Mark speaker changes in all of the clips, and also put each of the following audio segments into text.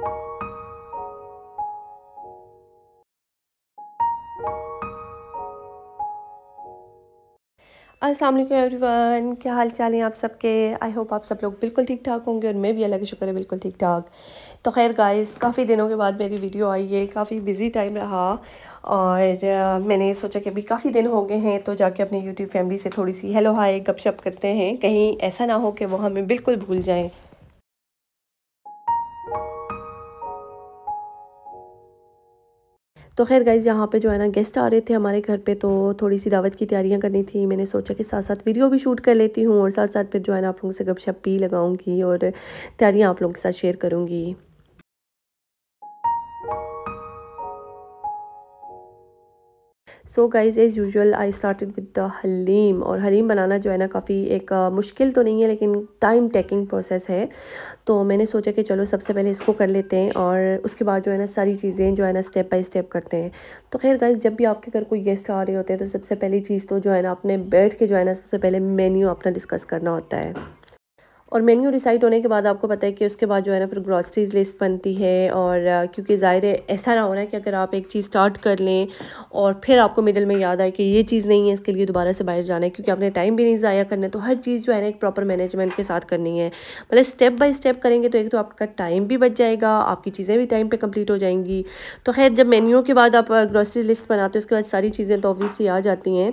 Speaker 1: अस्सलाम वालेकुम एवरीवन क्या हाल चाल हैं आप सबके आई होप आप सब लोग बिल्कुल ठीक ठाक होंगे और मैं भी अल्लाह का शुक्र है बिल्कुल ठीक ठाक तो खैर गाइस काफ़ी दिनों के बाद मेरी वीडियो आई है काफ़ी बिज़ी टाइम रहा और मैंने सोचा कि अभी काफ़ी दिन हो गए हैं तो जाके अपनी यूट्यूब फैमिली से थोड़ी सी हेलो हाय गपशप करते हैं कहीं ऐसा ना हो कि वो हमें बिल्कुल भूल जाएँ तो खैर गाइज़ यहाँ पे जो है ना गेस्ट आ रहे थे हमारे घर पे तो थोड़ी सी दावत की तैयारियाँ करनी थी मैंने सोचा कि साथ साथ वीडियो भी शूट कर लेती हूँ और साथ साथ फिर जो है ना आप लोगों से गपशप भी लगाऊँगी और तैयारियाँ आप लोगों के साथ शेयर करूँगी so guys as usual I started with the haleem और हलीम बनाना जो है ना काफ़ी एक मुश्किल तो नहीं है लेकिन टाइम टेकिंग प्रोसेस है तो मैंने सोचा कि चलो सबसे पहले इसको कर लेते हैं और उसके बाद जो है ना सारी चीज़ें जो है ना स्टेप बाई स्टेप करते हैं तो खैर गाइज़ जब भी आपके घर कोई गेस्ट आ रहे होते हैं तो सबसे पहली चीज़ तो जो है ना अपने बैठ के जो है ना सबसे पहले मेन्यू अपना डिस्कस करना होता है और मेन्यू डिसाइड होने के बाद आपको पता है कि उसके बाद जो है ना फिर ग्रॉसरीज लिस्ट बनती है और क्योंकि ज़ाहिर है ऐसा ना हो रहा है कि अगर आप एक चीज़ स्टार्ट कर लें और फिर आपको मिडल में याद आए कि ये चीज़ नहीं है इसके लिए दोबारा से बाहर जाना है क्योंकि आपने टाइम भी नहीं ज़ाया करना है तो हर चीज़ जो है ना एक प्रॉपर मैनेजमेंट के साथ करनी है मतलब स्टेप बाई स्टेप करेंगे तो एक तो आपका टाइम भी बच जाएगा आपकी चीज़ें भी टाइम पर कम्प्लीट हो जाएंगी तो खैर जब मेन्यू के बाद आप ग्रॉसरी लिस्ट बनाते हो उसके बाद सारी चीज़ें तो ऑब्वियसली आ जाती हैं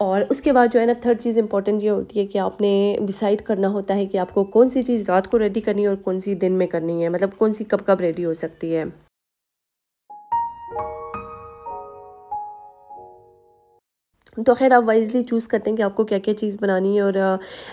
Speaker 1: और उसके बाद जो है ना थर्ड चीज़ इंपॉर्टेंट ये होती है कि आपने डिसाइड करना होता है कि आपको कौन सी चीज़ रात को रेडी करनी है और कौन सी दिन में करनी है मतलब कौन सी कब कब रेडी हो सकती है तो खैर आप वाइजली चूज़ करते हैं कि आपको क्या क्या चीज़ बनानी है और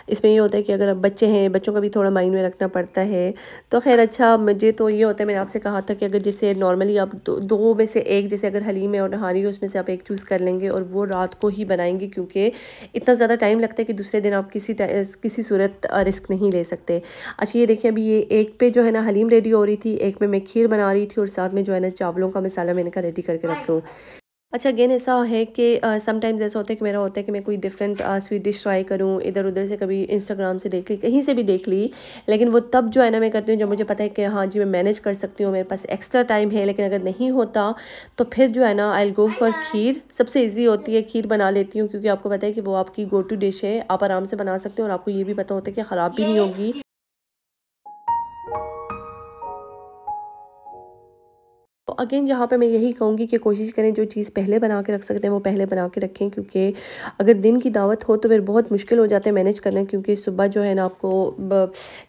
Speaker 1: इसमें ये होता है कि अगर आप बच्चे हैं बच्चों का भी थोड़ा माइंड में रखना पड़ता है तो खैर अच्छा मुझे तो ये होता है मैंने आपसे कहा था कि अगर जैसे नॉर्मली आप दो, दो में से एक जैसे अगर हलीम है और नहारी है उसमें से आप एक चूज़ कर लेंगे और वो रात को ही बनाएंगे क्योंकि इतना ज़्यादा टाइम लगता है कि दूसरे दिन आप किसी किसी सूरत रिस्क नहीं ले सकते अच्छा ये देखिए अभी ये एक पे जो है ना हलीम रेडी हो रही थी एक में मैं खीर बना रही थी और साथ में जो है ना चावलों का मसाला मैंने कहा रेडी करके रख लूँ अच्छा अगेन ऐसा है कि समटाइम्स ऐसा होता है कि मेरा होता है कि मैं कोई डिफरेंट स्वीट डिश ट्राई करूँ इधर उधर से कभी इंस्टाग्राम से देख ली कहीं से भी देख ली लेकिन वो तब जो है ना मैं करती हूँ जब मुझे पता है कि हाँ जी मैं मैनेज कर सकती हूँ मेरे पास एक्स्ट्रा टाइम है लेकिन अगर नहीं होता तो फिर जो है ना आई गो फॉर खीर सबसे ईजी होती है खीर बना लेती हूँ क्योंकि आपको पता है कि वो आपकी गो टू डिश है आप आराम से बना सकते हो और आपको ये भी पता होता है कि ख़राब भी नहीं होगी तो अगेन जहाँ पे मैं यही कहूँगी कि कोशिश करें जो चीज़ पहले बना के रख सकते हैं वो पहले बना के रखें क्योंकि अगर दिन की दावत हो तो फिर बहुत मुश्किल हो जाता है मैनेज करना क्योंकि सुबह जो है ना आपको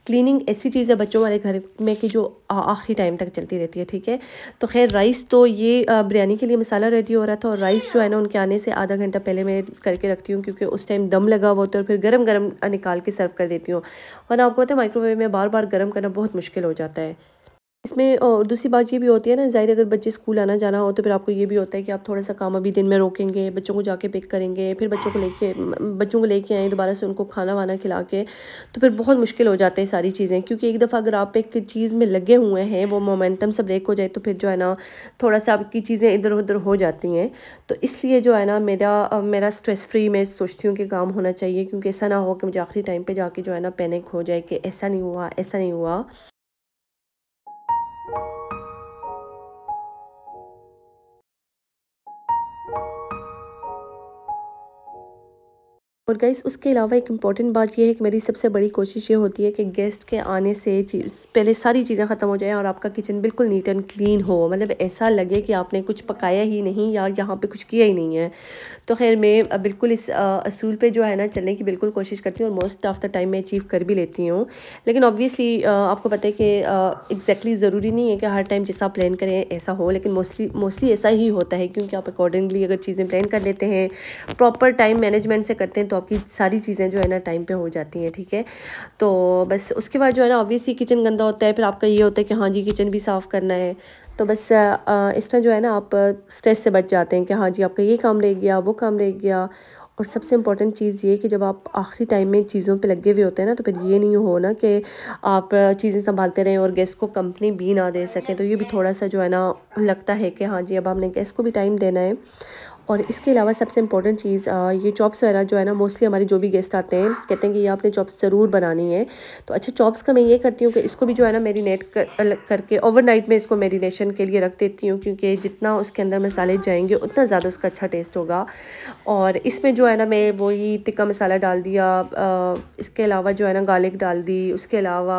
Speaker 1: क्लीनिंग ऐसी चीज़ है बच्चों वाले घर में कि जो आखिरी टाइम तक चलती रहती है ठीक है तो खैर राइस तो ये बिरयानी के लिए मसाला रेडी हो रहा था और राइस जो है ना उनके आने से आधा घंटा पहले मैं करके रखती हूँ क्योंकि उस टाइम दम लगा हुआ होता है और फिर गर्म गर्म निकाल के सर्व कर देती हूँ वरना आपको पता है माइक्रोवेव में बार बार गर्म करना बहुत मुश्किल हो जाता है इसमें और दूसरी बात ये भी होती है ना जाहिर अगर बच्चे स्कूल आना जाना हो तो फिर आपको ये भी होता है कि आप थोड़ा सा काम अभी दिन में रोकेंगे बच्चों को जाके पिक करेंगे फिर बच्चों को लेके बच्चों को लेके आएँ दोबारा से उनको खाना वाना खिला के तो फिर बहुत मुश्किल हो जाते हैं सारी चीज़ें क्योंकि एक दफ़ा अगर आप एक चीज़ में लगे हुए हैं वो मोमेंटम से ब्रेक हो जाए तो फिर जो है ना थोड़ा सा आपकी चीज़ें इधर उधर हो जाती हैं तो इसलिए जो है ना मेरा मेरा स्ट्रेस फ्री मैं सोचती हूँ कि काम होना चाहिए क्योंकि ऐसा ना हो कि मुझे आखिरी टाइम पर जाके जो है ना पैनिक हो जाए कि ऐसा नहीं हुआ ऐसा नहीं हुआ you और गैस उसके अलावा एक इम्पॉर्टेंट बात यह है कि मेरी सबसे बड़ी कोशिश ये होती है कि गेस्ट के आने से चीज़ पहले सारी चीज़ें ख़त्म हो जाएँ और आपका किचन बिल्कुल नीट एंड क्लीन हो मतलब ऐसा लगे कि आपने कुछ पकाया ही नहीं या यहाँ पे कुछ किया ही नहीं है तो खैर मैं बिल्कुल इस असूल पर जो है ना चलने की बिल्कुल कोशिश करती हूँ और मोस्ट ऑफ़ द टाइम मैं अचीव कर भी लेती हूँ लेकिन ऑब्वियसली आपको पता है कि एग्जैक्टली ज़रूरी नहीं है कि हर टाइम जैसा प्लान करें ऐसा हो लेकिन मोस्टली मोस्टली ऐसा ही होता है क्योंकि आप अकॉर्डिंगली अगर चीज़ें प्लान कर लेते हैं प्रॉपर टाइम मैनेजमेंट से करते हैं तो की सारी चीज़ें जो है ना टाइम पे हो जाती हैं ठीक है तो बस उसके बाद जो है ना ऑब्वियसली किचन गंदा होता है फिर आपका ये होता है कि हाँ जी किचन भी साफ़ करना है तो बस इस तरह जो है ना आप स्ट्रेस से बच जाते हैं कि हाँ जी आपका ये काम रह गया वो काम रह गया और सबसे इम्पॉर्टेंट चीज़ ये कि जब आप आखिरी टाइम में चीज़ों पे लगे हुए होते हैं ना तो फिर ये नहीं हो ना कि आप चीज़ें संभालते रहें और गैस को कंपनी भी ना दे सकें तो ये भी थोड़ा सा जो है ना लगता है कि हाँ जी अब आपने गैस को भी टाइम देना है और इसके अलावा सबसे इंपॉर्टेंट चीज़ ये चॉप्स वगैरह जो है ना मोस्टली हमारे जो भी गेस्ट आते हैं कहते हैं कि ये आपने चॉप्स ज़रूर बनानी है तो अच्छा चॉप्स का मैं ये करती हूँ कि इसको भी जो है ना मेरीनेट कर, करके ओवरनाइट में इसको मेरीनेशन के लिए रख देती हूँ क्योंकि जितना उसके अंदर मसाले जाएंगे उतना ज़्यादा उसका अच्छा टेस्ट होगा और इसमें जो है ना मैं वही टिक्का मसाला डाल दिया इसके अलावा जो है ना गार्लिक डाल दी उसके अलावा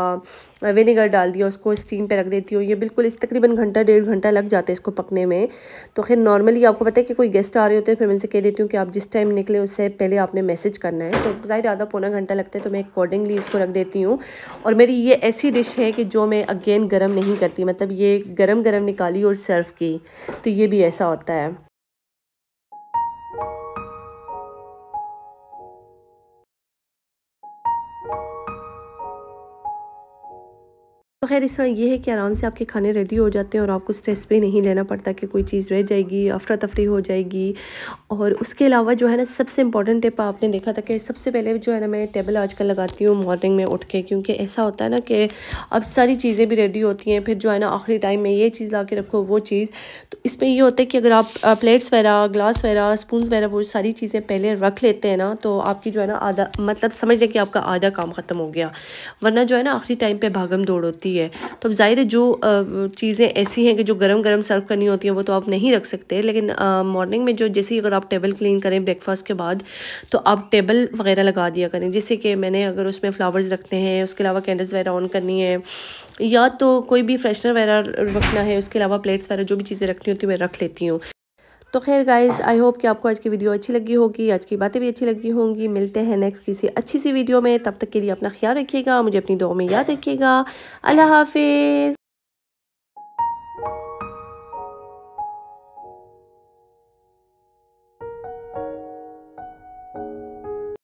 Speaker 1: विनेगर डाल दिया उसको स्टीम पर रख देती हूँ ये बिल्कुल इस तकरीबन घंटा डेढ़ घंटा लग जाता है इसको पकने में तो खैर नॉर्मली आपको पता है कि कोई गेस्ट आ रहे होते हैं फिर मैं उनसे कह देती हूँ कि आप जिस टाइम निकले उससे पहले आपने मैसेज करना है तो ज़ाहिर आधा पौना घंटा लगता है तो मैं अकॉर्डिंगली इसको रख देती हूँ और मेरी ये ऐसी डिश है कि जो मैं अगेन गर्म नहीं करती मतलब ये गर्म गर्म निकाली और सर्व की तो ये भी ऐसा होता है खैर इस तरह ये है कि आराम से आपके खाने रेडी हो जाते हैं और आपको स्ट्रेस भी नहीं लेना पड़ता कि कोई चीज़ रह जाएगी अफरा तफरी हो जाएगी और उसके अलावा जो है ना सबसे इंपॉर्टेंट टिप आपने देखा था कि सबसे पहले जो है ना मैं टेबल आजकल लगाती हूँ मॉर्निंग में उठ के क्योंकि ऐसा होता है ना कि अब सारी चीज़ें भी रेडी होती हैं फिर जो है ना आखिरी टाइम में ये चीज़ ला के रखो वो चीज़ तो इसमें ये होता है कि अगर आप प्लेट्स वगैरह ग्लास वगैरह स्पून वगैरह वो सारी चीज़ें पहले रख लेते हैं ना तो आपकी जो है ना आधा मतलब समझ लें कि आपका आधा काम ख़त्म हो गया वरना जो है ना आखिरी टाइम पर भागम दौड़ होती है है तो अब ज़ाहिर है जो चीज़ें ऐसी हैं कि जो गर्म गर्म सर्व करनी होती हैं वो तो आप नहीं रख सकते लेकिन मॉर्निंग में जो जैसे अगर आप टेबल क्लीन करें ब्रेकफास्ट के बाद तो आप टेबल वगैरह लगा दिया करें जैसे कि मैंने अगर उसमें फ्लावर्स रखने हैं उसके अलावा कैंडल्स वगैरह ऑन करनी है या तो कोई भी फ्रेशनर वगैरह रखना है उसके अलावा प्लेट्स वगैरह जो भी चीज़ें रखनी होती हैं मैं रख लेती हूँ तो खैर गाइज आई होप कि आपको आज की वीडियो अच्छी लगी होगी आज की बातें भी अच्छी लगी होंगी मिलते हैं नेक्स्ट किसी अच्छी सी वीडियो में तब तक के लिए अपना ख्याल रखिएगा मुझे अपनी दो में याद रखिएगा अल्लाह हाफिज़